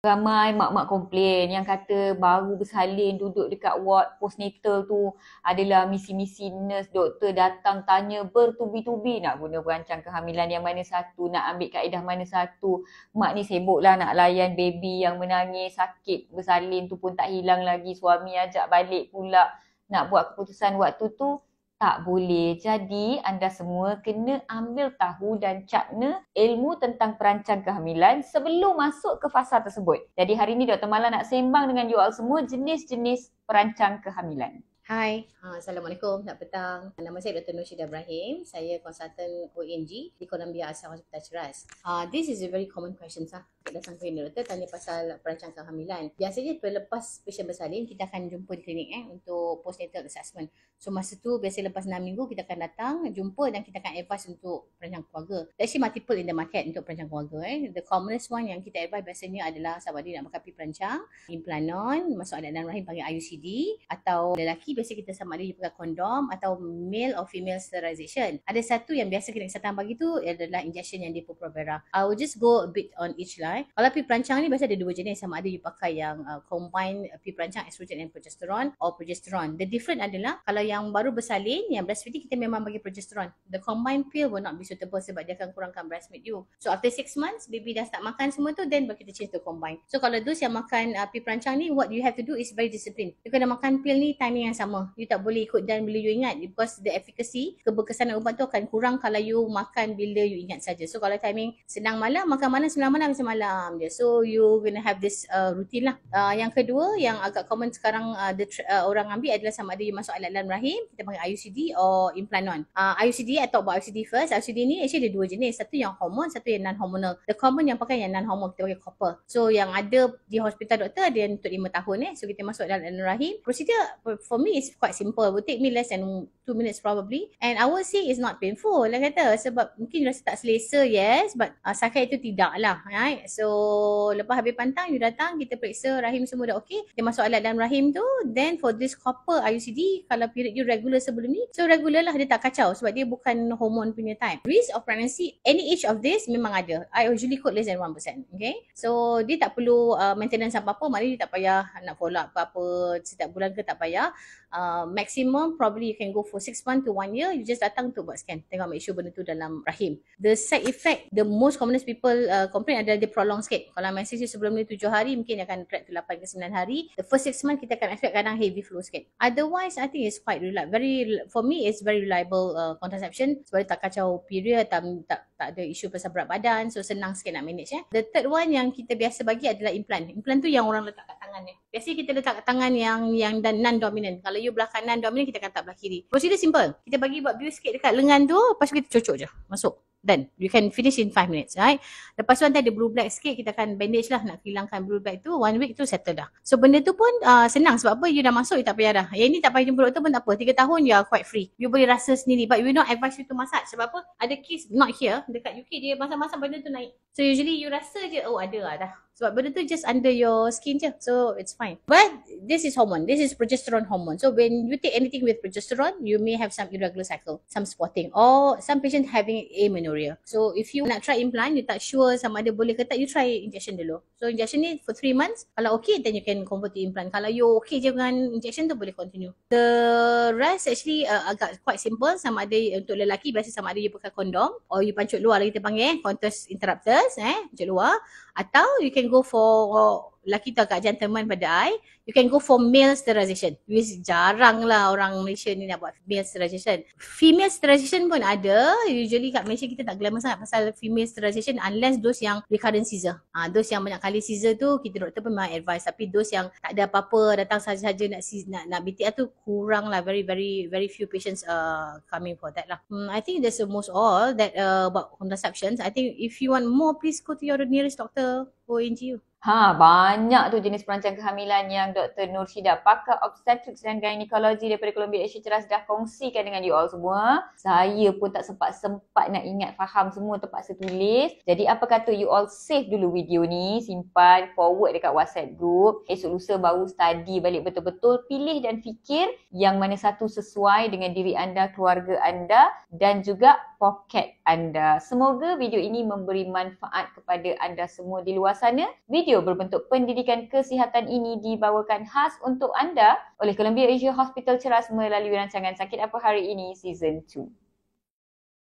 ramai mak-mak komplain yang kata baru bersalin duduk dekat ward postnatal tu adalah misi-misi nurse doktor datang tanya bertubi-tubi nak guna perancang kehamilan yang mana satu nak ambil kaedah mana satu mak ni sibuklah nak layan baby yang menangis sakit bersalin tu pun tak hilang lagi suami ajak balik pula nak buat keputusan waktu tu tak boleh. Jadi anda semua kena ambil tahu dan cakna ilmu tentang perancang kehamilan sebelum masuk ke fasa tersebut. Jadi hari ini Dr. Mala nak sembang dengan you all semua jenis-jenis perancang kehamilan. Hai, ha, Assalamualaikum, selamat petang. Nama saya Dr. Nushida Ibrahim. Saya konsultan ONG di Columbia Asia Hospital Ceras. Uh, this is a very common question, sah datang ke doktor tanya pasal perancangan kehamilan. Biasanya selepas pesen bersalin kita akan jumpa di klinik eh untuk postnatal assessment. So masa tu biasa lepas 6 minggu kita akan datang jumpa dan kita akan advise untuk perancangan keluarga. There actually multiple in the market untuk perancangan keluarga eh. The commonest one yang kita advise biasanya adalah sahabat dia nak berkapi perancang, implanon, masuk adat dan rahim panggil IUCD atau lelaki biasa kita sama dia pakai kondom atau male or female sterilization. Ada satu yang biasa kita kesatuan bagi tu adalah injection yang dia provera. I will just go a bit on each lah lah Kalau pil perancang ni biasa ada dua jenis sama ada you pakai yang uh, combine uh, pil perancang estrogen dan progesteron or progesteron. The different adalah kalau yang baru bersalin yang breastfeeding kita memang bagi progesteron. The combine pill will not be suitable sebab dia akan kurangkan breast milk you. So after 6 months baby dah start makan semua tu then kita change to combine. So kalau those yang makan uh, pil perancang ni what you have to do is very disciplined. You kena makan pil ni timing yang sama. You tak boleh ikut dan bila you ingat because the efficacy keberkesanan ubat tu akan kurang kalau you makan bila you ingat saja. So kalau timing senang malam makan malam senang malam macam malam malam dia. So you gonna have this uh, routine lah. Uh, yang kedua yang agak common sekarang uh, the uh, orang ambil adalah sama ada you masuk alat dalam rahim, kita panggil IUCD or implanon. Uh, IUCD I talk about IUCD first. IUCD ni actually ada dua jenis. Satu yang hormon, satu yang non-hormonal. The common yang pakai yang non-hormon kita pakai copper. So yang ada di hospital doktor ada yang untuk lima tahun eh. So kita masuk dalam, dalam rahim. Procedure for me is quite simple. It will take me less than 2 minutes probably and I would say it's not painful lah kata sebab mungkin you rasa tak selesa yes but uh, ah, sakit itu tidak lah right so lepas habis pantang you datang kita periksa rahim semua dah okay dia masuk alat dalam rahim tu then for this copper IUCD kalau period you regular sebelum ni so regular lah dia tak kacau sebab dia bukan hormon punya time risk of pregnancy any age of this memang ada I usually quote less than 1% okay so dia tak perlu uh, maintenance apa-apa maknanya dia tak payah nak follow up apa-apa setiap bulan ke tak payah uh, maximum probably you can go for for 6 month to 1 year you just datang untuk buat scan tengok make sure benda tu dalam rahim the side effect the most commonest people uh, complain adalah dia prolong sikit kalau menses sebelum ni 7 hari mungkin akan track tu 8 ke 9 hari the first 6 month kita akan expect kadang heavy flow sikit otherwise i think it's quite reliable very for me it's very reliable uh, contraception sebab tak kacau period tak, tak tak ada isu pasal berat badan so senang sikit nak manage eh the third one yang kita biasa bagi adalah implant implant tu yang orang letak kat tangan ni. Biasanya kita letak tangan yang yang dan non dominant. Kalau you belah kanan dominant kita akan letak belah kiri. Prosedur simple. Kita bagi buat view sikit dekat lengan tu, lepas tu kita cocok je. Masuk. Then you can finish in 5 minutes, right? Lepas tu nanti ada blue black sikit, kita akan bandage lah nak hilangkan blue black tu. One week tu settle dah. So benda tu pun uh, senang sebab apa you dah masuk, you tak payah dah. Yang ni tak payah jumpa doktor pun tak apa. 3 tahun you are quite free. You boleh rasa sendiri but we not advise you to massage. Sebab apa ada case not here dekat UK dia masa-masa benda tu naik. So usually you rasa je, oh ada lah dah. Sebab benda tu just under your skin je. So it's fine. But this is hormone. This is progesterone hormone. So when you take anything with progesterone, you may have some irregular cycle, some spotting or some patient having amenorrhea. So if you nak try implant, you tak sure sama ada boleh ke tak, you try injection dulu. So injection ni for three months. Kalau okay, then you can convert to implant. Kalau you okay je dengan injection tu, boleh continue. The rest actually uh, agak quite simple. Sama ada untuk lelaki, biasa sama ada you pakai kondom or you pancut luar lagi kita panggil eh, interrupters, eh, pancut luar. Atau you can go for lelaki tu agak gentleman pada I, you can go for male sterilization. Which jarang lah orang Malaysia ni nak buat male sterilization. Female sterilization pun ada. Usually kat Malaysia kita tak glamour sangat pasal female sterilization unless those yang recurrent seizure. Ha, those yang banyak kali seizure tu kita doktor pun memang advice. Tapi those yang tak ada apa-apa datang saja-saja nak, nak, nak BTR tu kurang lah. Very, very, very few patients uh, coming for that lah. Hmm, I think that's the most all that uh, about contraception. I think if you want more, please go to your nearest doctor. ONGU. Ha, banyak tu jenis perancang kehamilan yang Dr. Nur Syidah pakar obstetrics dan gynecology daripada Columbia Asia Ceras dah kongsikan dengan you all semua. Saya pun tak sempat-sempat nak ingat faham semua terpaksa tulis. Jadi apa kata you all save dulu video ni, simpan forward dekat WhatsApp group. Esok lusa baru study balik betul-betul, pilih dan fikir yang mana satu sesuai dengan diri anda, keluarga anda dan juga pocket anda. Semoga video ini memberi manfaat kepada anda semua di luar sana. Video video berbentuk pendidikan kesihatan ini dibawakan khas untuk anda oleh Columbia Asia Hospital Ceras melalui rancangan Sakit Apa Hari Ini Season 2.